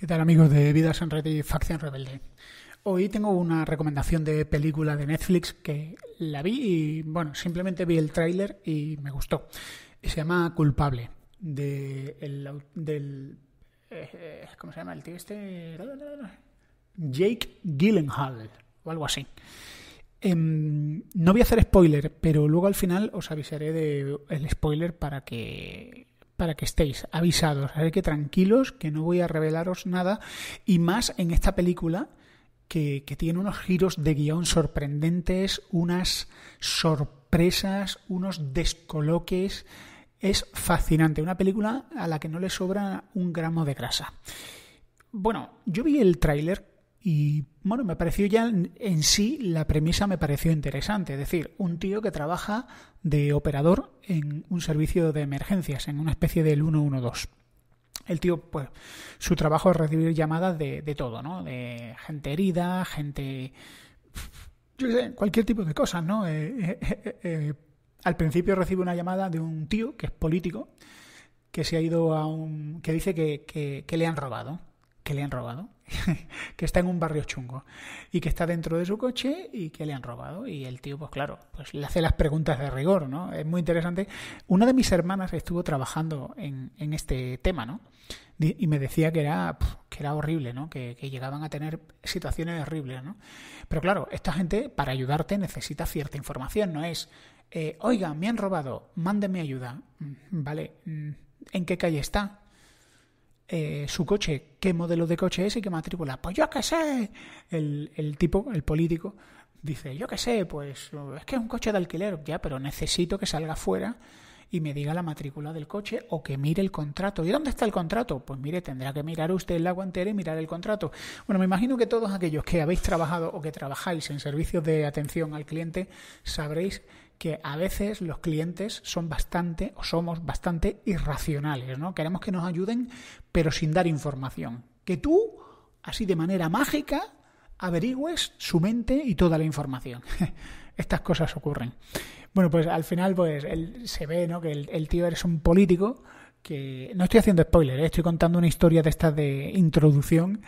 ¿Qué tal amigos de Vidas en Red y Facción Rebelde? Hoy tengo una recomendación de película de Netflix que la vi y, bueno, simplemente vi el tráiler y me gustó. Se llama Culpable, de del... Eh, eh, ¿Cómo se llama el tío este? Jake Gyllenhaal, o algo así. Em, no voy a hacer spoiler, pero luego al final os avisaré del spoiler para que para que estéis avisados. Así que tranquilos, que no voy a revelaros nada. Y más en esta película que, tiene unos giros de guión sorprendentes, unas sorpresas, unos descoloques. Es fascinante, una película a la que no le sobra un gramo de grasa. Bueno, yo vi el tráiler y bueno, me pareció ya en, sí la premisa me pareció interesante, es decir, un tío que trabaja de operador en un servicio de emergencias, en una especie del 112. El tío, pues, su trabajo es recibir llamadas de, de todo, ¿no? De gente herida, gente... Yo sé, cualquier tipo de cosas, ¿no? Eh, eh, eh, al principio recibe una llamada de un tío que es político, que se ha ido a un... que dice que, que le han robado, que le han robado que está en un barrio chungo y que está dentro de su coche y que le han robado. Y el tío, pues claro, pues le hace las preguntas de rigor, ¿no? Es muy interesante. Una de mis hermanas estuvo trabajando en, en este tema, ¿no? Y me decía que era, que era horrible, ¿no? Que, llegaban a tener situaciones horribles, ¿no? Pero claro, esta gente para ayudarte necesita cierta información, no es, eh, oiga, me han robado, mándeme ayuda. Mm, vale, mm, ¿en qué calle está? Eh, su coche, qué modelo de coche es y qué matrícula. Pues yo qué sé. El, tipo, el político, dice, yo qué sé, pues es que es un coche de alquiler, ya, pero necesito que salga fuera y me diga la matrícula del coche o que mire el contrato. ¿Y dónde está el contrato? Pues mire, tendrá que mirar usted el agua entera y mirar el contrato. Bueno, me imagino que todos aquellos que habéis trabajado o que trabajáis en servicios de atención al cliente sabréis que a veces los clientes son bastante o somos bastante irracionales, ¿no? Queremos que nos ayuden pero sin dar información. Que tú, así de manera mágica, averigües su mente y toda la información. Estas cosas ocurren. Bueno, pues al final pues se ve ¿no? que el, tío es un político que... No estoy haciendo spoilers, ¿eh? estoy contando una historia de estas de introducción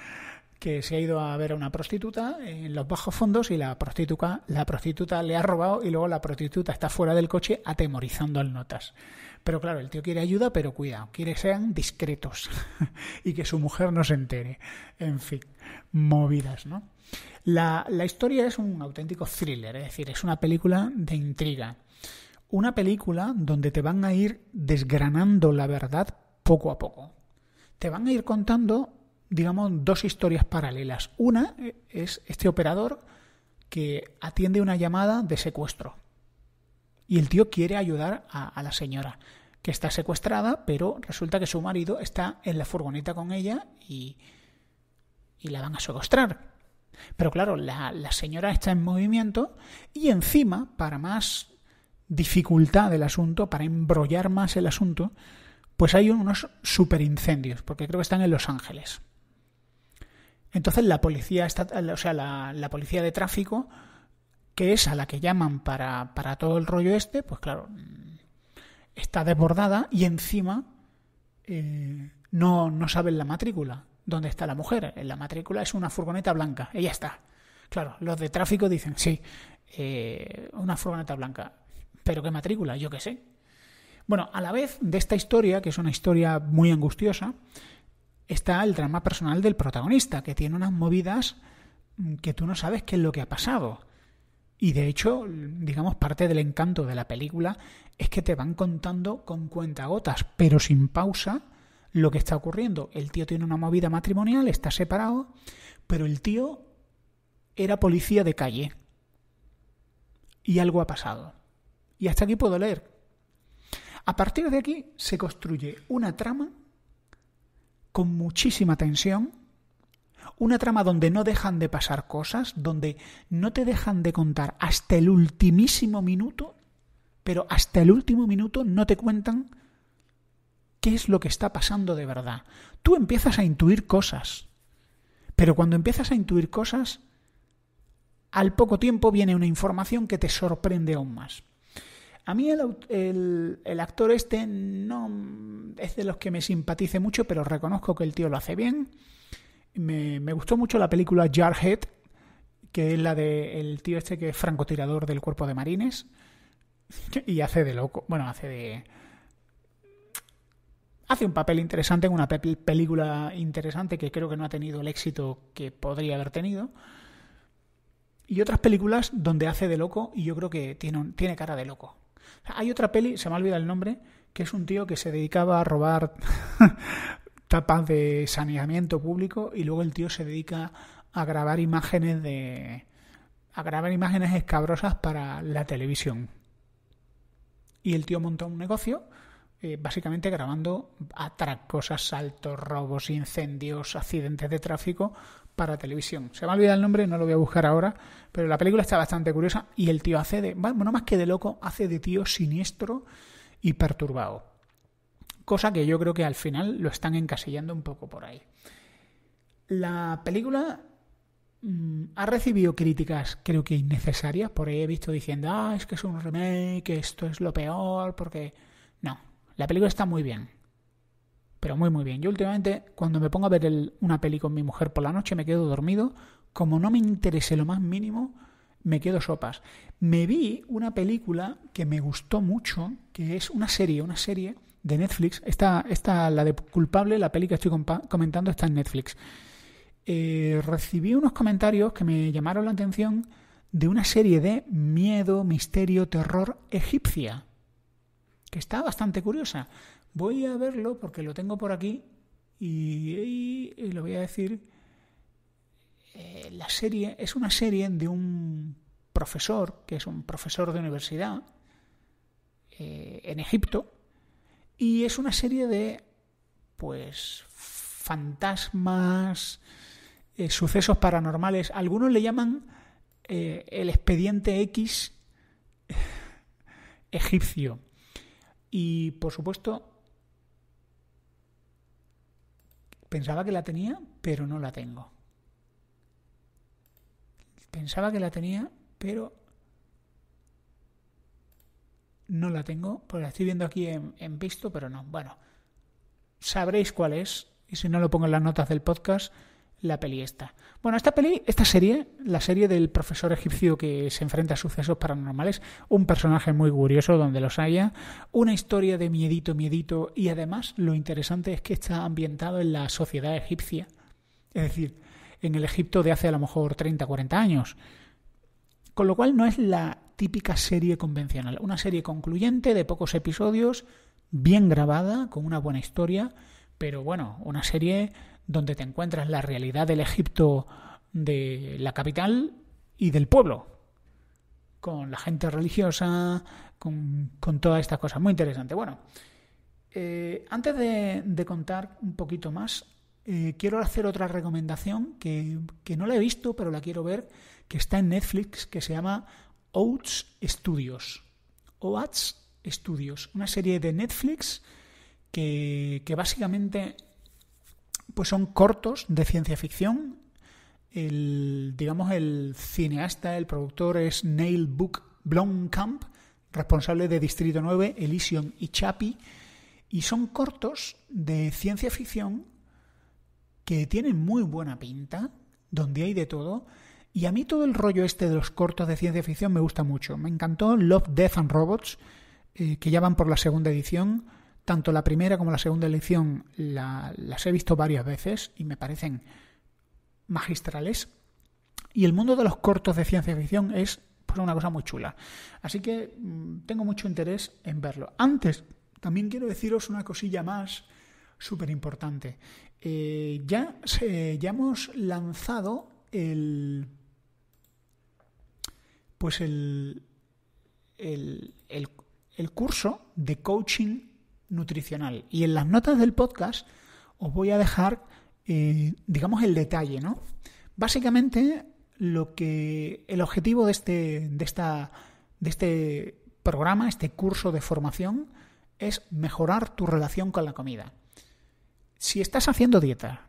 que se ha ido a ver a una prostituta en los bajos fondos y la prostituta, la prostituta le ha robado y luego la prostituta está fuera del coche atemorizando al notas. Pero claro, el tío quiere ayuda, pero cuidado, quiere que sean discretos y que su mujer no se entere. En fin, movidas, ¿no? La, la historia es un auténtico thriller, es decir, es una película de intriga. Una película donde te van a ir desgranando la verdad poco a poco. Te van a ir contando digamos, dos historias paralelas. Una es este operador que atiende una llamada de secuestro. Y el tío quiere ayudar a, la señora, que está secuestrada, pero resulta que su marido está en la furgoneta con ella y, la van a secuestrar. Pero claro, la, la señora está en movimiento y encima, para más dificultad del asunto, para embrollar más el asunto, pues hay unos superincendios, porque creo que están en Los Ángeles. Entonces la policía está, o sea, la, policía de tráfico, que es a la que llaman para, para todo el rollo este, pues claro, está desbordada y encima eh, no, no saben la matrícula. ¿Dónde está la mujer? En la matrícula es una furgoneta blanca. Ella está. Claro, los de tráfico dicen, sí, eh, una furgoneta blanca. ¿Pero qué matrícula? Yo qué sé. Bueno, a la vez de esta historia, que es una historia muy angustiosa, está el drama personal del protagonista, que tiene unas movidas mm, que tú no sabes qué es lo que ha pasado. Y de hecho, digamos, parte del encanto de la película es que te van contando con cuentagotas, pero sin pausa, lo que está ocurriendo. El tío tiene una movida matrimonial, está separado, pero el tío era policía de calle. Y algo ha pasado. Y hasta aquí puedo leer. A partir de aquí se construye una trama con muchísima tensión, una trama donde no dejan de pasar cosas, donde no te dejan de contar hasta el ultimísimo minuto, pero hasta el último minuto no te cuentan qué es lo que está pasando de verdad. Tú empiezas a intuir cosas, pero cuando empiezas a intuir cosas, al poco tiempo viene una información que te sorprende aún más. A mí el, actor este no es de los que me simpatice mucho, pero reconozco que el tío lo hace bien. Me, gustó mucho la película Jarhead, que es la del tío este que es francotirador del cuerpo de marines. Y hace de loco. Bueno, hace de. Hace un papel interesante en una película interesante que creo que no ha tenido el éxito que podría haber tenido y otras películas donde hace de loco y yo creo que tiene, tiene cara de loco. Hay otra peli, se me olvida el nombre, que es un tío que se dedicaba a robar tapas de saneamiento público y luego el tío se dedica a grabar imágenes de a grabar imágenes escabrosas para la televisión. Y el tío monta un negocio eh, básicamente grabando atracos, asaltos, robos, incendios, accidentes de tráfico para televisión. Se me ha olvidado el nombre, no lo voy a buscar ahora, pero la película está bastante curiosa y el tío hace de, bueno, más que de loco, hace de tío siniestro y perturbado. Cosa que yo creo que al final lo están encasillando un poco por ahí. La película mm, ha recibido críticas creo que innecesarias, por ahí he visto diciendo, ah, es que es un remake, esto es lo peor, porque... No, la película está muy bien, pero muy muy bien. Yo últimamente cuando me pongo a ver una peli con mi mujer por la noche me quedo dormido, como no me interese lo más mínimo, me quedo sopas. Me vi una película que me gustó mucho, que es una serie, una serie de Netflix. Esta, esta la de culpable, la peli que estoy comentando está en Netflix. Eh, recibí unos comentarios que me llamaron la atención de una serie de miedo, misterio, terror egipcia, que está bastante curiosa. Voy a verlo porque lo tengo por aquí y, lo voy a decir. Eh, la serie es una serie de un profesor, que es un profesor de universidad eh, en Egipto, y es una serie de, pues, fantasmas, eh, sucesos paranormales. Algunos le llaman el expediente X egipcio. Y por supuesto, Pensaba que la tenía, pero no la tengo. Pensaba que la tenía, pero no la tengo, Pues la estoy viendo aquí en, en visto, pero no. Bueno, sabréis cuál es, y si no lo pongo en las notas del podcast, la peli esta. Bueno, esta peli, esta serie, la serie del profesor egipcio que se enfrenta a sucesos paranormales, un personaje muy curioso donde los haya, una historia de miedito, miedito, y además lo interesante es que está ambientado en la sociedad egipcia, es decir, en el Egipto de hace a lo mejor 30, 40 años. Con lo cual no es la típica serie convencional, una serie concluyente de pocos episodios, bien grabada, con una buena historia, pero bueno, una serie donde te encuentras la realidad del Egipto de la capital y del pueblo, con la gente religiosa, con, todas estas cosas. Muy interesante. Bueno, eh, antes de, contar un poquito más, eh, quiero hacer otra recomendación que, que no la he visto, pero la quiero ver, que está en Netflix, que se llama Oats Studios. Oats Studios, una serie de Netflix que, que básicamente pues son cortos de ciencia ficción. El, digamos, el cineasta, el productor es Neil Book Blomkamp, responsable de Distrito 9, Elysium y Chapi. Y son cortos de ciencia ficción que tienen muy buena pinta, donde hay de todo. Y a mí todo el rollo este de los cortos de ciencia ficción me gusta mucho. Me encantó Love, Death and Robots, eh, que ya van por la segunda edición tanto la primera como la segunda elección las he visto varias veces y me parecen magistrales. Y el mundo de los cortos de ciencia ficción es pues, una cosa muy chula. Así que mm, tengo mucho interés en verlo. Antes, también quiero deciros una cosilla más súper importante. Eh, ya, ya hemos lanzado el. Pues el, el, el curso de coaching nutricional. Y en las notas del podcast os voy a dejar, eh, digamos, el detalle, ¿no? Básicamente, lo que el objetivo de este, esta, de este programa, este curso de formación, es mejorar tu relación con la comida. Si estás haciendo dieta,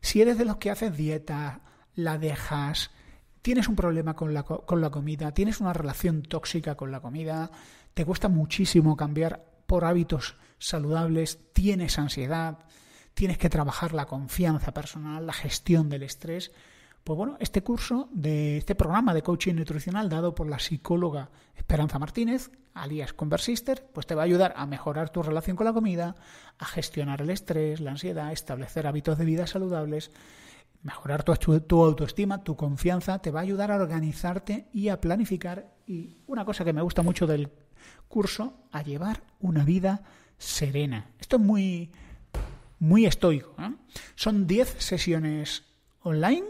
si eres de los que haces dieta, la dejas, tienes un problema con la, con la comida, tienes una relación tóxica con la comida, te cuesta muchísimo cambiar hábitos saludables, tienes ansiedad, tienes que trabajar la confianza personal, la gestión del estrés. Pues bueno, este curso de este programa de coaching nutricional dado por la psicóloga Esperanza Martínez, alias Conversister, pues te va a ayudar a mejorar tu relación con la comida, a gestionar el estrés, la ansiedad, establecer hábitos de vida saludables, mejorar tu, tu autoestima, tu confianza, te va a ayudar a organizarte y a planificar. Y una cosa que me gusta mucho del curso a llevar una vida serena. Esto es muy, muy estoico. ¿eh? Son 10 sesiones online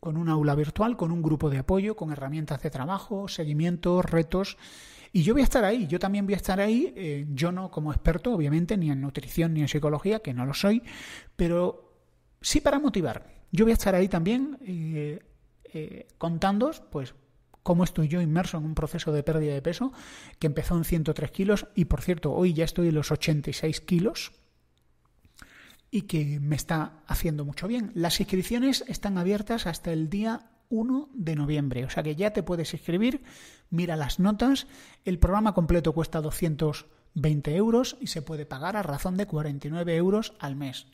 con un aula virtual, con un grupo de apoyo, con herramientas de trabajo, seguimiento retos. Y yo voy a estar ahí, yo también voy a estar ahí, eh, yo no como experto, obviamente, ni en nutrición ni en psicología, que no lo soy, pero sí para motivar. Yo voy a estar ahí también eh, eh contándos, pues, cómo estoy yo inmerso en un proceso de pérdida de peso que empezó en 103 kilos y por cierto hoy ya estoy en los 86 kilos y que me está haciendo mucho bien. Las inscripciones están abiertas hasta el día 1 de noviembre. O sea que ya te puedes inscribir, mira las notas. El programa completo cuesta 220 euros y se puede pagar a razón de 49 euros al mes.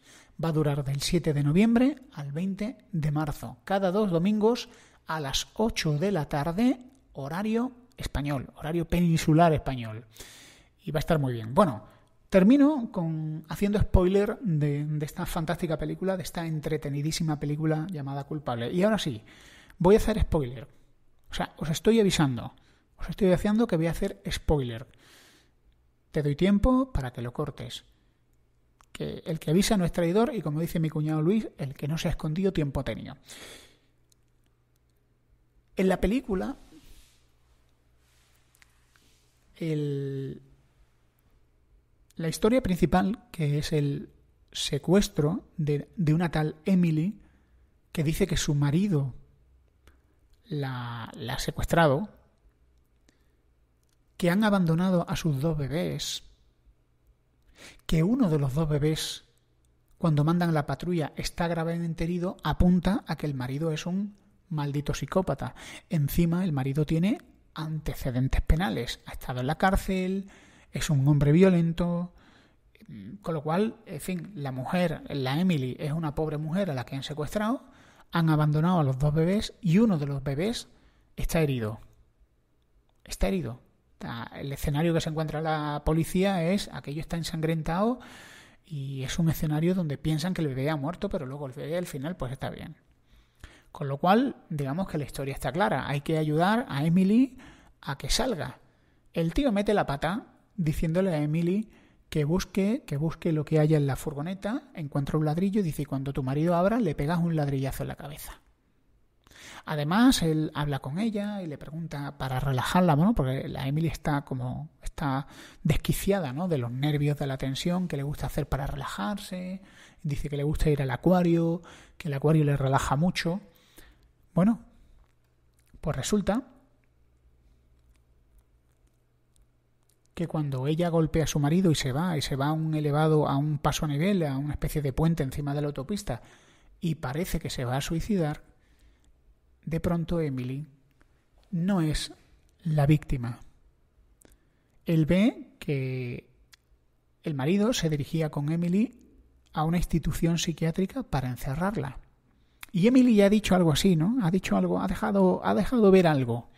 Va a durar del 7 de noviembre al 20 de marzo. Cada dos domingos a las 8 de la tarde, horario español, horario peninsular español. Y va a estar muy bien. Bueno, termino con haciendo spoiler de, esta fantástica película, de esta entretenidísima película llamada Culpable. Y ahora sí, voy a hacer spoiler. O sea, os estoy avisando. Os estoy diciendo que voy a hacer spoiler. Te doy tiempo para que lo cortes. Que el que avisa no es traidor y como dice mi cuñado Luis, el que no se ha escondido tiempo ha tenido. En la película, la historia principal, que es el secuestro de, una tal Emily, que dice que su marido la, la ha secuestrado, que han abandonado a sus dos bebés, que uno de los dos bebés, cuando mandan a la patrulla, está gravemente herido, apunta a que el marido es un maldito psicópata. Encima el marido tiene antecedentes penales, ha estado en la cárcel, es un hombre violento, con lo cual, en fin, la mujer, la Emily, es una pobre mujer a la que han secuestrado, han abandonado a los dos bebés y uno de los bebés está herido. Está herido. El escenario que se encuentra la policía es aquello está ensangrentado y es un escenario donde piensan que el bebé ha muerto, pero luego el bebé al final pues está bien. Con lo cual, digamos que la historia está clara. Hay que ayudar a Emily a que salga. El tío mete la pata diciéndole a Emily que busque, que busque lo que haya en la furgoneta, encuentra un ladrillo y dice, cuando tu marido abra, le pegas un ladrillazo en la cabeza. Además, él habla con ella y le pregunta para relajarla, mano, porque la Emily está como está desquiciada, ¿no? De los nervios, de la tensión, que le gusta hacer para relajarse. Dice que le gusta ir al acuario, que el acuario le relaja mucho. Bueno, pues resulta que cuando ella golpea a su marido y se va, y se va a un elevado, a un paso a nivel, a una especie de puente encima de la autopista, y parece que se va a suicidar, de pronto Emily no es la víctima. Él ve que el marido se dirigía con Emily a una institución psiquiátrica para encerrarla. Y Emily ya ha dicho algo así, ¿no? Ha dicho algo, ha dejado, ha dejado ver algo.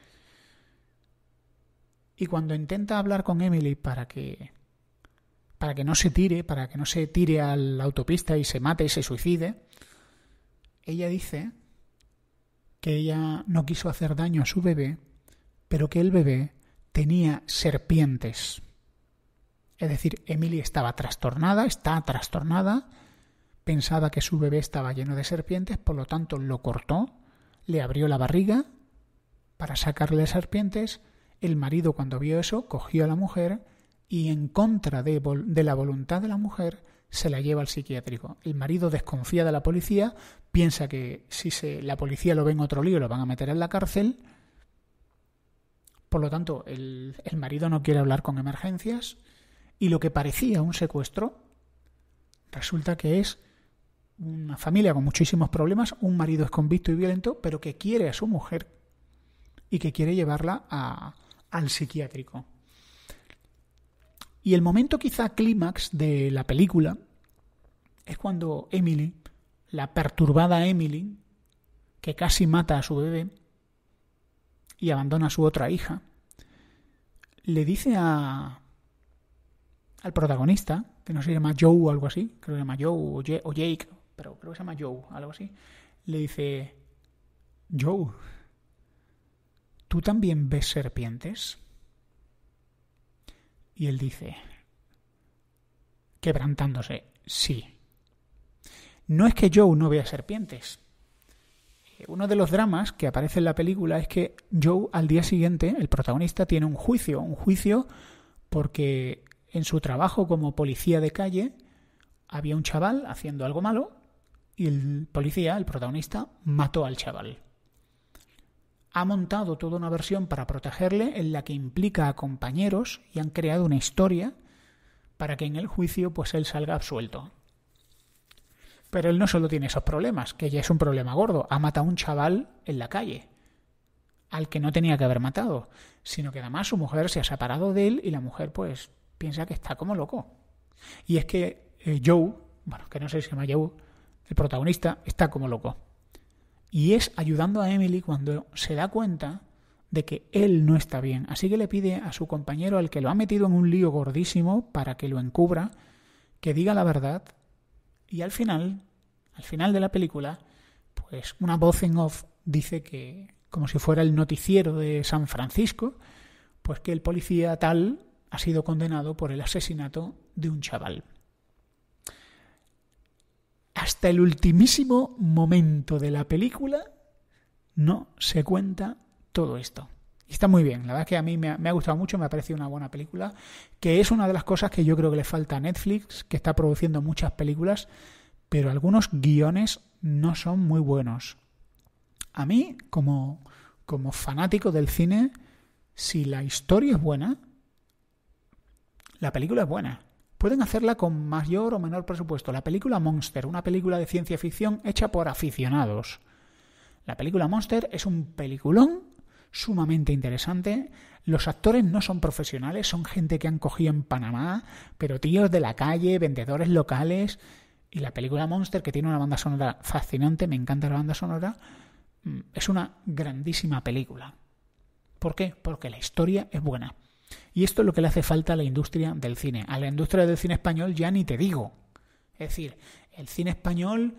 Y cuando intenta hablar con Emily para que para que no se tire, para que no se tire a la autopista y se mate y se suicide, ella dice que ella no quiso hacer daño a su bebé, pero que el bebé tenía serpientes. Es decir, Emily estaba trastornada, está trastornada, pensaba que su bebé estaba lleno de serpientes, por lo tanto lo cortó, le abrió la barriga para sacarle serpientes, el marido cuando vio eso cogió a la mujer y en contra de, la voluntad de la mujer se la lleva al psiquiátrico. El marido desconfía de la policía, piensa que si la policía lo ve en otro lío lo van a meter en la cárcel. Por lo tanto, el marido no quiere hablar con emergencias y lo que parecía un secuestro resulta que es una familia con muchísimos problemas, un marido es convicto y violento, pero que quiere a su mujer y que quiere llevarla al psiquiátrico. Y el momento quizá clímax de la película es cuando Emily, la perturbada Emily, que casi mata a su bebé y abandona a su otra hija, le dice a, al protagonista, que no se llama Joe o algo así, creo que se llama Joe o, Jake pero creo que se llama Joe, algo así, le dice, Joe, ¿tú también ves serpientes? Y él dice, quebrantándose, sí. No es que Joe no vea serpientes. Eh, uno de los dramas que aparece en la película es que Joe al día siguiente, el protagonista, tiene un juicio, un juicio porque en su trabajo como policía de calle había un chaval haciendo algo malo y el policía, el protagonista, mató al chaval. Ha montado toda una versión para protegerle en la que implica a compañeros y han creado una historia para que en el juicio pues él salga absuelto. Pero él no solo tiene esos problemas, que ya es un problema gordo, ha matado a un chaval en la calle, al que no tenía que haber matado, sino que además su mujer se ha separado de él y la mujer pues piensa que está como loco. Y es que eh, Joe, bueno, que no sé si se llama Joe, el protagonista, está como loco. Y es ayudando a Emily cuando se da cuenta de que él no está bien. Así que le pide a su compañero, al que lo ha metido en un lío gordísimo para que lo encubra, que diga la verdad. Y al final, al final de la película, pues una voz en off dice que, como si fuera el noticiero de San Francisco, pues que el policía tal ha sido condenado por el asesinato de un chaval hasta el ultimísimo momento de la película no se cuenta todo esto. Y está muy bien, la verdad es que a mí me ha, gustado mucho, me ha parecido una buena película, que es una de las cosas que yo creo que le falta a Netflix, que está produciendo muchas películas, pero algunos guiones no son muy buenos. A mí, como, como fanático del cine, si la historia es buena, la película es buena. Pueden hacerla con mayor o menor presupuesto. La película Monster, una película de ciencia ficción hecha por aficionados. La película Monster es un peliculón sumamente interesante. Los actores no son profesionales, son gente que han cogido en Panamá, pero tíos de la calle, vendedores locales. Y la película Monster, que tiene una banda sonora fascinante, me encanta la banda sonora, mm, es una grandísima película. ¿Por qué? Porque la historia es buena. Y esto es lo que le hace falta a la industria del cine. A la industria del cine español ya ni te digo. Es decir, el cine español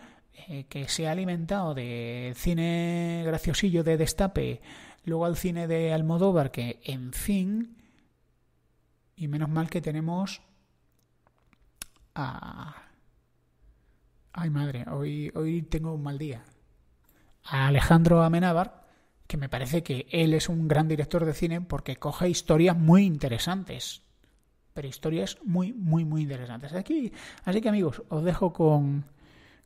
eh, que se ha alimentado de cine graciosillo de Destape, luego al cine de Almodóvar, que en fin, y menos mal que tenemos a... Ay madre, hoy, hoy tengo un mal día. A Alejandro Amenábar, que me parece que él es un gran director de cine porque coge historias muy interesantes. Pero historias muy, muy, muy interesantes. Aquí, así que amigos, os dejo con,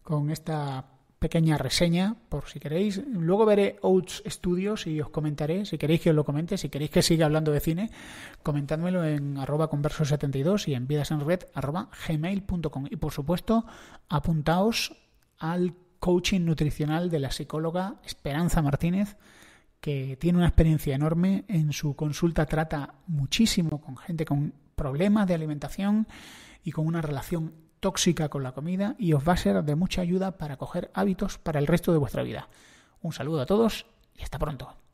con esta pequeña reseña, por si queréis. Luego veré Oats Studios y os comentaré, si queréis que os lo comente, si queréis que siga hablando de cine, comentádmelo en arroba converso72 y en vidasenred gmail.com. Y por supuesto, apuntaos al coaching nutricional de la psicóloga Esperanza Martínez, que tiene una experiencia enorme. En su consulta trata muchísimo con gente con problemas de alimentación y con una relación tóxica con la comida y os va a ser de mucha ayuda para coger hábitos para el resto de vuestra vida. Un saludo a todos y hasta pronto.